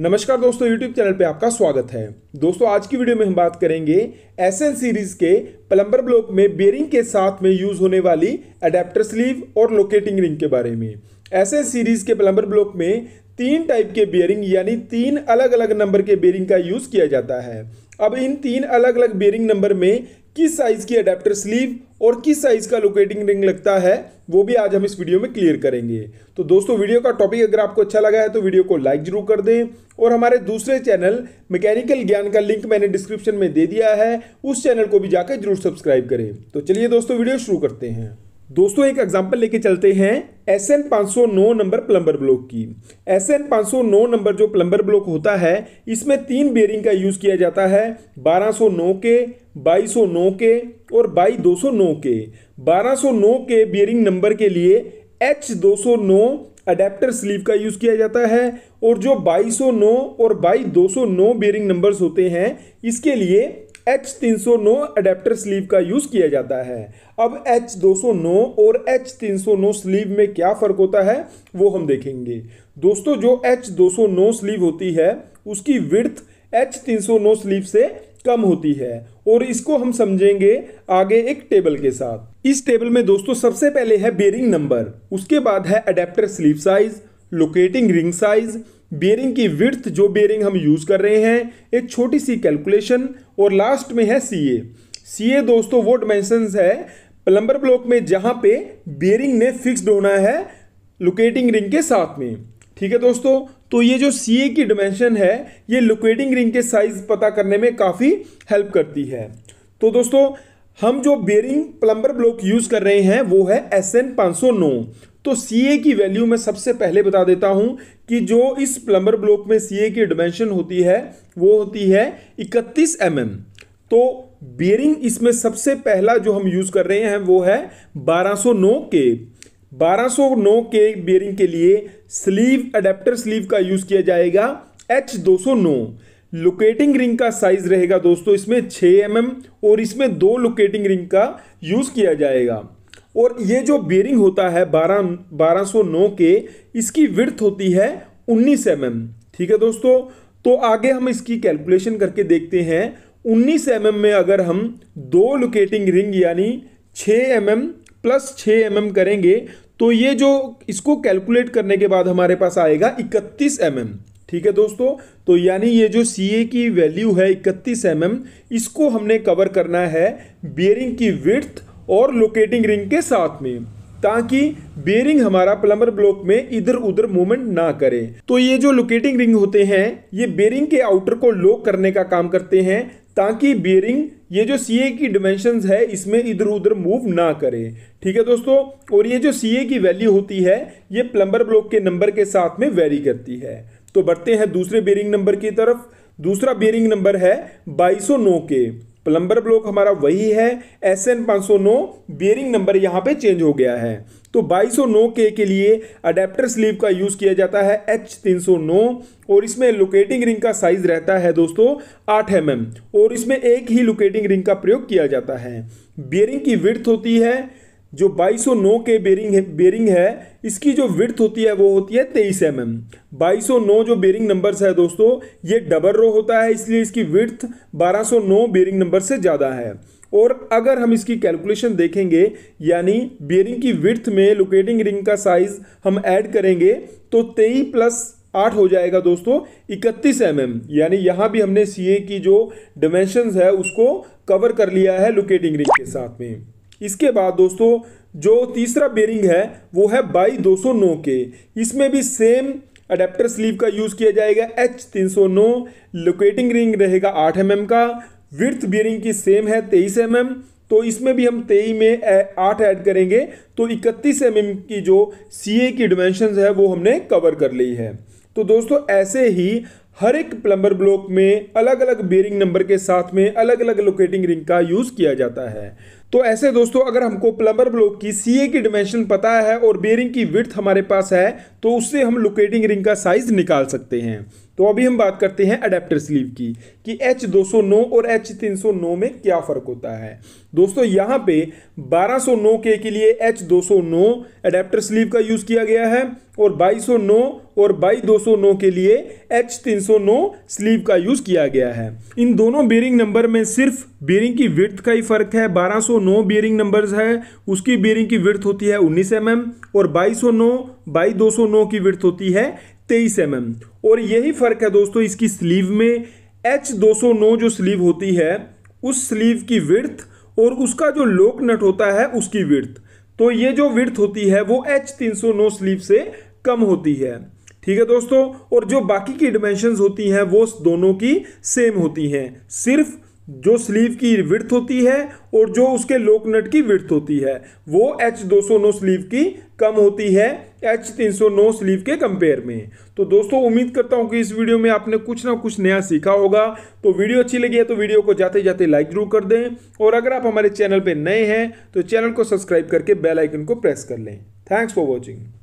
नमस्कार दोस्तों YouTube channel पे आपका स्वागत है दोस्तों आज की वीडियो में हम बात करेंगे एस सीरीज के प्लम्बर ब्लॉक में बेयरिंग के साथ में यूज होने वाली अडेप्टर स्लीव और लोकेटिंग रिंग के बारे में एस सीरीज के प्लम्बर ब्लॉक में तीन टाइप के बेयरिंग यानी तीन अलग अलग नंबर के बेयरिंग का यूज किया जाता है अब इन तीन अलग अलग बेयरिंग नंबर में किस साइज की अडेप्टर स्लीव और किस साइज का लोकेटिंग रिंग लगता है वो भी आज हम इस वीडियो में क्लियर करेंगे तो दोस्तों वीडियो का टॉपिक अगर आपको अच्छा लगा है तो वीडियो को लाइक जरूर कर दें और हमारे दूसरे चैनल मैकेनिकल ज्ञान का लिंक मैंने डिस्क्रिप्शन में दे दिया है उस चैनल को भी जाकर जरूर सब्सक्राइब करें तो चलिए दोस्तों वीडियो शुरू करते हैं दोस्तों एक एग्जाम्पल लेके चलते हैं S N number plummer block की एस एन नंबर जो प्लम्बर ब्लॉक होता है इसमें तीन बेरिंग का यूज़ किया जाता है बारह के 2209 के और बाई नौ के 1209 के बियरिंग नंबर के लिए एच 209 अडेप्टर स्लीव का यूज़ किया जाता है और जो 2209 और बाई नौ बियरिंग नंबर्स होते हैं इसके लिए एच 309 अडेप्टर स्लीव का यूज़ किया जाता है अब एच 209 और एच 309 स्लीव में क्या फ़र्क होता है वो हम देखेंगे दोस्तों जो एच 209 स्लीव होती है उसकी विड्थ एच नौ स्लीप से कम होती है और इसको हम समझेंगे आगे एक टेबल के साथ इस टेबल में दोस्तों सबसे पहले है बेरिंग नंबर उसके बाद है adapter sleeve size locating ring size bearing की विर्थ जो बेरिंग हम यूज कर रहे हैं एक छोटी सी कैलकुलेशन और लास्ट में है सी ए सी ए दोस्तों वो डिमेंशन है प्लम्बर ब्लॉक में जहां पे बेरिंग ने फिक्स्ड होना है लोकेटिंग रिंग के साथ में ठीक है दोस्तों तो ये जो सी ए की डिमेंशन है ये लोकेटिंग रिंग के साइज पता करने में काफ़ी हेल्प करती है तो दोस्तों हम जो बेरिंग प्लम्बर ब्लॉक यूज़ कर रहे हैं वो है एस एन पाँच सौ नौ तो सी ए की वैल्यू मैं सबसे पहले बता देता हूं कि जो इस प्लम्बर ब्लॉक में सी ए की डिमेंशन होती है वो होती है 31 एम mm. तो बियरिंग इसमें सबसे पहला जो हम यूज़ कर रहे हैं वो है बारह के 1209 के बेयरिंग के लिए स्लीव अडेप्टर स्लीव का यूज किया जाएगा एच 209 लोकेटिंग रिंग का साइज रहेगा दोस्तों इसमें 6 एम mm और इसमें दो लोकेटिंग रिंग का यूज किया जाएगा और ये जो बेयरिंग होता है 12 1209 के इसकी विर्थ होती है 19 एम mm, ठीक है दोस्तों तो आगे हम इसकी कैलकुलेशन करके देखते हैं 19 एम mm में अगर हम दो लोकेटिंग रिंग यानी 6 एम mm प्लस छः एम करेंगे तो ये जो इसको कैलकुलेट करने के बाद हमारे पास आएगा इकतीस एम mm, ठीक है दोस्तों तो यानी ये जो सी ए की वैल्यू है इकतीस एम mm, इसको हमने कवर करना है बियरिंग की विर्थ और लोकेटिंग रिंग के साथ में ताकि बेयरिंग हमारा प्लम्बर ब्लॉक में इधर उधर मूवमेंट ना करे तो ये जो लोकेटिंग रिंग होते हैं ये बेयरिंग के आउटर को लॉक करने का काम करते हैं ताकि बियरिंग ये जो सी ए की डिमेंशंस है इसमें इधर उधर मूव ना करे ठीक है दोस्तों और ये जो सी ए की वैल्यू होती है ये प्लम्बर ब्लॉक के नंबर के साथ में वेरी करती है तो बढ़ते हैं दूसरे बियरिंग नंबर की तरफ दूसरा बियरिंग नंबर है बाईस के प्लम्बर ब्लॉक हमारा वही है एस एन पाँच सौ नौ बियरिंग नंबर यहाँ पे चेंज हो गया है तो 2209 के के लिए अडेप्टर स्लीव का यूज़ किया जाता है एच 309 और इसमें लोकेटिंग रिंग का साइज रहता है दोस्तों 8 एम mm, और इसमें एक ही लोकेटिंग रिंग का प्रयोग किया जाता है बियरिंग की विर्थ होती है जो 2209 के बेरिंग है बेरिंग है इसकी जो विर्थ होती है वो होती है तेईस एम mm। एम जो बेरिंग नंबर्स है दोस्तों ये डबल रो होता है इसलिए इसकी विर्थ 1209 बेरिंग नंबर से ज़्यादा है और अगर हम इसकी कैलकुलेशन देखेंगे यानी बेरिंग की विर्थ में लोकेटिंग रिंग का साइज हम ऐड करेंगे तो तेईस प्लस आठ हो जाएगा दोस्तों इकतीस एम mm, यानी यहाँ भी हमने सी की जो डिमेंशन है उसको कवर कर लिया है लोकेटिंग रिंग के साथ में इसके बाद दोस्तों जो तीसरा बेरिंग है वो है बाई 209 के इसमें भी सेम अडेप्टर स्लीव का यूज़ किया जाएगा एच 309 लोकेटिंग रिंग रहेगा 8 एम mm का विर्थ बियरिंग की सेम है 23 एम mm, तो इसमें भी हम तेई में आठ ऐड करेंगे तो इकतीस एम की जो सी की डिमेंशन है वो हमने कवर कर ली है तो दोस्तों ऐसे ही हर एक प्लम्बर ब्लॉक में अलग अलग बेरिंग नंबर के साथ में अलग अलग लोकेटिंग रिंग का यूज़ किया जाता है तो ऐसे दोस्तों अगर हमको प्लम्बर ब्लॉक की ए की डिमेंशन पता है और बेरिंग की विर्थ हमारे पास है तो उससे हम लोकेटिंग रिंग का साइज निकाल सकते हैं तो अभी हम बात करते हैं अडेप्टर स्लीव की कि एच नौ और एच नौ में क्या फ़र्क होता है दोस्तों यहाँ पे 1209 के के लिए एच नौ अडेप्टर स्लीव का यूज़ किया गया है और 2209 और बाई नौ के लिए एच नौ स्लीव का यूज़ किया गया है इन दोनों बेरिंग नंबर में सिर्फ बेरिंग की विर्थ का ही फ़र्क है 1209 बेरिंग नंबर्स है उसकी बेरिंग की विर्थ होती है उन्नीस एम mm और नौ बाई 209 की विर्थ होती है तेईस एम mm. और यही फ़र्क है दोस्तों इसकी स्लीव में एच दो सौ नौ जो स्लीव होती है उस स्लीव की विर्थ और उसका जो लोक नट होता है उसकी विर्थ तो ये जो विर्थ होती है वो एच तीन सौ नौ स्लीव से कम होती है ठीक है दोस्तों और जो बाकी की डिमेंशन होती हैं वो दोनों की सेम होती हैं सिर्फ जो स्लीव की विर्थ होती है और जो उसके लोकनट की विर्थ होती है वो एच दो सौ नौ स्लीव की कम होती है एच तीन सौ नौ स्लीव के कंपेयर में तो दोस्तों उम्मीद करता हूं कि इस वीडियो में आपने कुछ ना कुछ नया सीखा होगा तो वीडियो अच्छी लगी है तो वीडियो को जाते जाते लाइक जरूर कर दें और अगर आप हमारे चैनल पर नए हैं तो चैनल को सब्सक्राइब करके बेलाइकन को प्रेस कर लें थैंक्स फॉर वॉचिंग